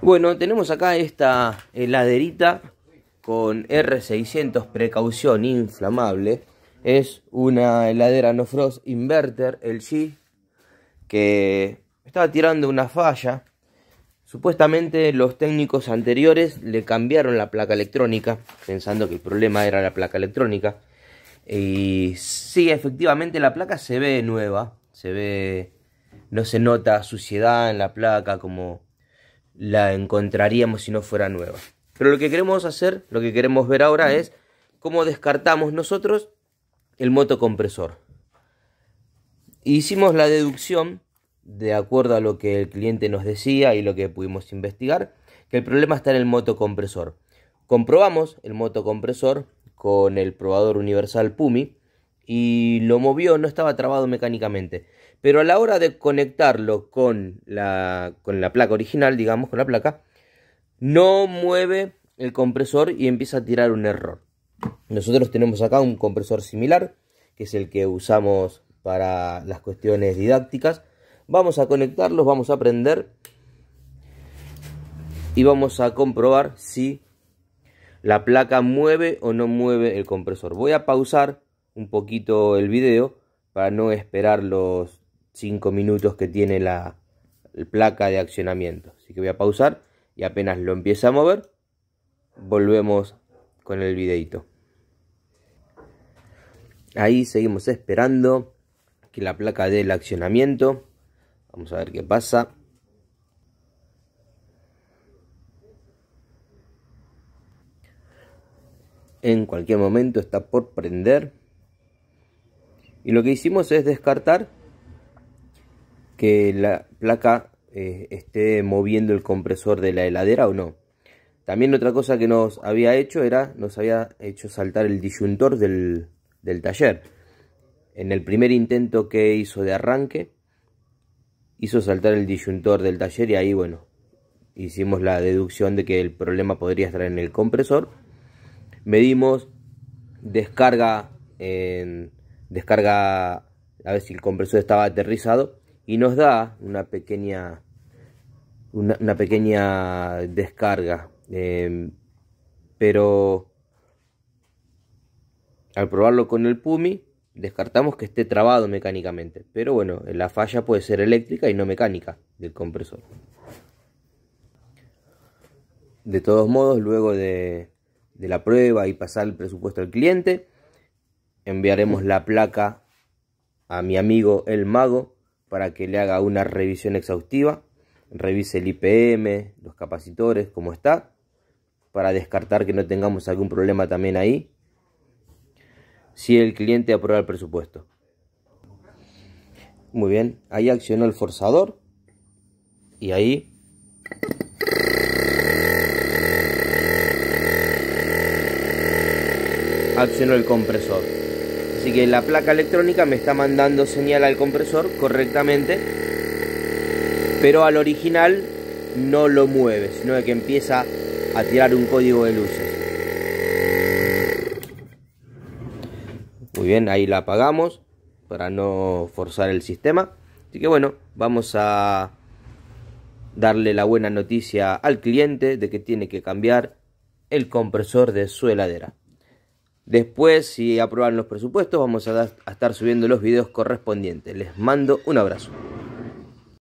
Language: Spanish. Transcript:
Bueno, tenemos acá esta heladerita eh, con R600 precaución inflamable. Es una heladera no frost inverter, el que estaba tirando una falla. Supuestamente los técnicos anteriores le cambiaron la placa electrónica, pensando que el problema era la placa electrónica. Y sí, efectivamente la placa se ve nueva, se ve, no se nota suciedad en la placa como la encontraríamos si no fuera nueva. Pero lo que queremos hacer, lo que queremos ver ahora mm. es cómo descartamos nosotros el motocompresor. Hicimos la deducción, de acuerdo a lo que el cliente nos decía y lo que pudimos investigar, que el problema está en el motocompresor. Comprobamos el motocompresor con el probador universal PUMI y lo movió, no estaba trabado mecánicamente. Pero a la hora de conectarlo con la, con la placa original, digamos, con la placa, no mueve el compresor y empieza a tirar un error. Nosotros tenemos acá un compresor similar, que es el que usamos para las cuestiones didácticas. Vamos a conectarlos, vamos a prender y vamos a comprobar si la placa mueve o no mueve el compresor. Voy a pausar un poquito el vídeo para no esperar los 5 minutos que tiene la, placa de accionamiento. Así que voy a pausar y apenas lo empieza a mover, volvemos con el videito. Ahí seguimos esperando que la placa dé el accionamiento. Vamos a ver qué pasa. En cualquier momento está por prender. Y lo que hicimos es descartar que la placa eh, esté moviendo el compresor de la heladera o no. También otra cosa que nos había hecho era, nos había hecho saltar el disyuntor del, del taller. En el primer intento que hizo de arranque, hizo saltar el disyuntor del taller y ahí, bueno, hicimos la deducción de que el problema podría estar en el compresor. Medimos descarga en descarga a ver si el compresor estaba aterrizado y nos da una pequeña una, pequeña descarga em, pero al probarlo con el Pumi descartamos que esté trabado mecánicamente pero bueno la falla puede ser eléctrica y no mecánica del compresor de todos modos luego de la prueba y pasar el presupuesto al cliente enviaremos la placa a mi amigo el mago para que le haga una revisión exhaustiva, revise el IPM, los capacitores, cómo está, para descartar que no tengamos algún problema también ahí, si el cliente aprueba el presupuesto. Muy bien, ahí accionó el forzador y ahí accionó el compresor. Así que la placa electrónica me está mandando señal al compresor correctamente, pero al original no lo mueve, sino que empieza a tirar un código de luces. Muy bien, ahí la apagamos para no forzar el sistema. Así que bueno, vamos a darle la buena noticia al cliente de que tiene que cambiar el compresor de su heladera. Después, si aprueban los presupuestos, vamos a, a estar subiendo los videos correspondientes. Les mando un abrazo.